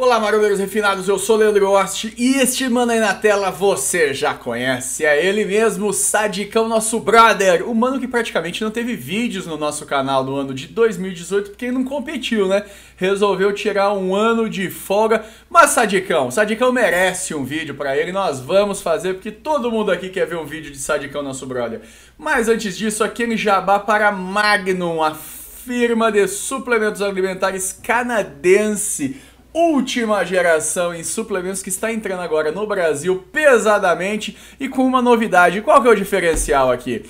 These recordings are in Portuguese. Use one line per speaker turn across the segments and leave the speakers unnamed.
Olá, marombeiros refinados, eu sou Leandro Ost e este mano aí na tela você já conhece. É ele mesmo, Sadicão, nosso brother, o mano que praticamente não teve vídeos no nosso canal no ano de 2018 porque ele não competiu, né? Resolveu tirar um ano de folga, mas Sadicão, Sadicão merece um vídeo para ele, nós vamos fazer porque todo mundo aqui quer ver um vídeo de Sadicão, nosso brother. Mas antes disso, aquele jabá para Magnum, a firma de suplementos alimentares canadense última geração em suplementos que está entrando agora no Brasil pesadamente e com uma novidade. Qual que é o diferencial aqui?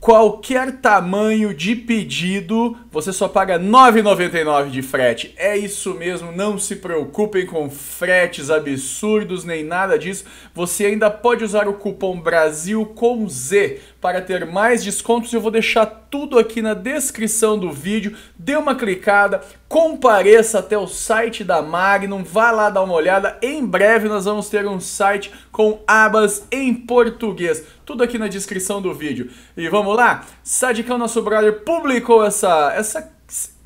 Qualquer tamanho de pedido, você só paga 9,99 de frete. É isso mesmo, não se preocupem com fretes absurdos nem nada disso. Você ainda pode usar o cupom Brasil com Z para ter mais descontos. Eu vou deixar tudo aqui na descrição do vídeo. Dê uma clicada, compareça até o site da Magnum, vá lá dar uma olhada. Em breve nós vamos ter um site com abas em português. Tudo aqui na descrição do vídeo. E vamos lá? Sadicão, é nosso brother, publicou essa, essa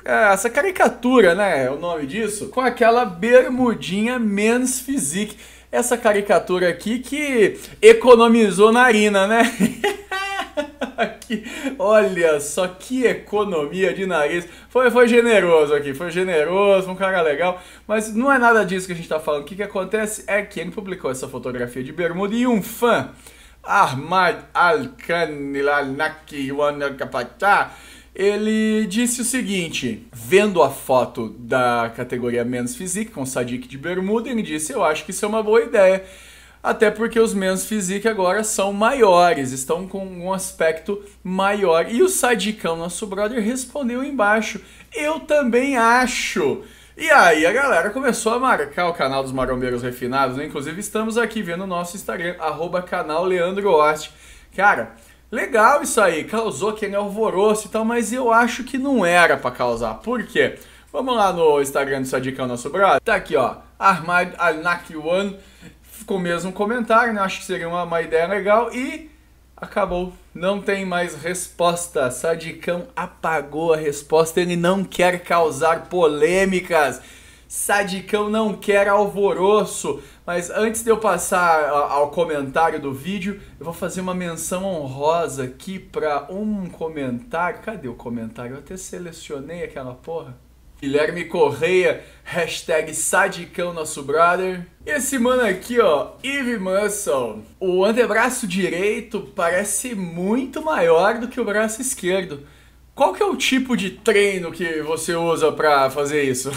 é, essa caricatura, né? É o nome disso. Com aquela bermudinha menos physique. Essa caricatura aqui que economizou narina, né? aqui. Olha só que economia de nariz. Foi, foi generoso aqui, foi generoso, um cara legal. Mas não é nada disso que a gente está falando. O que, que acontece é que ele publicou essa fotografia de bermuda e um fã, Ahmad Al-Kanilanaki Wanakapatá, ele disse o seguinte, vendo a foto da categoria menos física com o Sadik de bermuda, ele disse, eu acho que isso é uma boa ideia até porque os Men's físicos agora são maiores, estão com um aspecto maior. E o Sadicão, nosso brother, respondeu embaixo: Eu também acho. E aí a galera começou a marcar o canal dos Marombeiros Refinados, né? Inclusive estamos aqui vendo o nosso Instagram, arroba canal Leandro Oste. Cara, legal isso aí, causou aquele alvoroço e tal, mas eu acho que não era para causar. Por quê? Vamos lá no Instagram do Sadicão Nosso Brother. Tá aqui, ó. Armad Al-Nakwan ficou mesmo comentário, né? acho que seria uma, uma ideia legal e acabou. Não tem mais resposta. Sadicão apagou a resposta, ele não quer causar polêmicas. Sadicão não quer alvoroço. Mas antes de eu passar ao comentário do vídeo, eu vou fazer uma menção honrosa aqui para um comentário. Cadê o comentário? Eu até selecionei aquela porra. Guilherme Correia, hashtag sadicão nosso brother. E esse mano aqui, ó, Eve Muscle. O antebraço direito parece muito maior do que o braço esquerdo. Qual que é o tipo de treino que você usa pra fazer isso?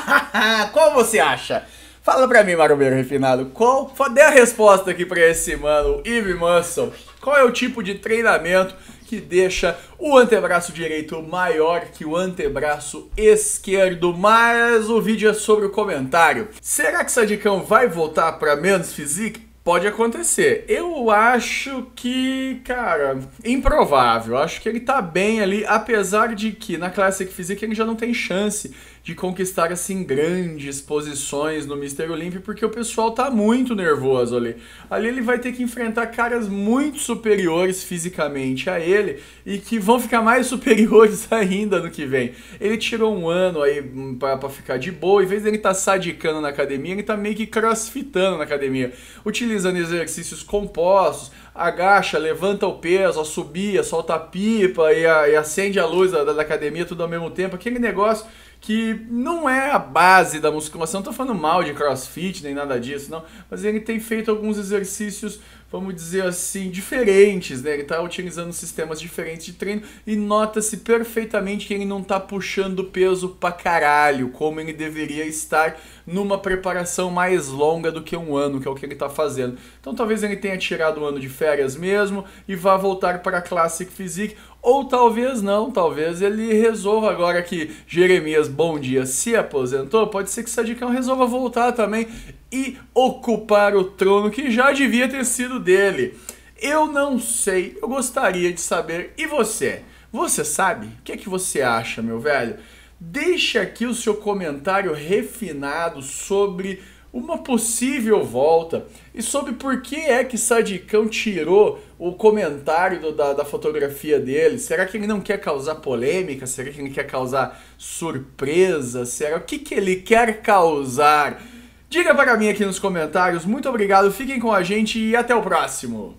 Qual você acha? Fala pra mim, marombeiro refinado, qual... Dê a resposta aqui pra esse mano, o Eve Muscle. Qual é o tipo de treinamento que deixa o antebraço direito maior que o antebraço esquerdo, mas o vídeo é sobre o comentário. Será que Sadicão vai voltar para menos física? Pode acontecer. Eu acho que, cara, improvável. Acho que ele tá bem ali, apesar de que na Classic Physique ele já não tem chance de conquistar assim grandes posições no Mister Olímpio, porque o pessoal tá muito nervoso ali. Ali ele vai ter que enfrentar caras muito superiores fisicamente a ele e que vão ficar mais superiores ainda no que vem. Ele tirou um ano aí hum, para ficar de boa, em vez dele tá sadicando na academia, ele tá meio que crossfitando na academia, utilizando exercícios compostos, agacha, levanta o peso, assobia, solta a pipa e, a, e acende a luz da, da academia tudo ao mesmo tempo. Aquele negócio que não é a base da musculação, não tô falando mal de crossfit nem nada disso, não, mas ele tem feito alguns exercícios vamos dizer assim, diferentes, né? Ele está utilizando sistemas diferentes de treino e nota-se perfeitamente que ele não está puxando peso pra caralho, como ele deveria estar numa preparação mais longa do que um ano, que é o que ele está fazendo. Então talvez ele tenha tirado um ano de férias mesmo e vá voltar para a Classic Physique, ou talvez não, talvez ele resolva agora que Jeremias Bom Dia se aposentou, pode ser que Sadikão resolva voltar também e ocupar o trono que já devia ter sido dele. Eu não sei, eu gostaria de saber. E você? Você sabe? O que é que você acha, meu velho? Deixe aqui o seu comentário refinado sobre uma possível volta e sobre por que é que Sadicão tirou o comentário do, da, da fotografia dele. Será que ele não quer causar polêmica? Será que ele quer causar surpresa? Será o que, que ele quer causar? Diga para mim aqui nos comentários. Muito obrigado, fiquem com a gente e até o próximo.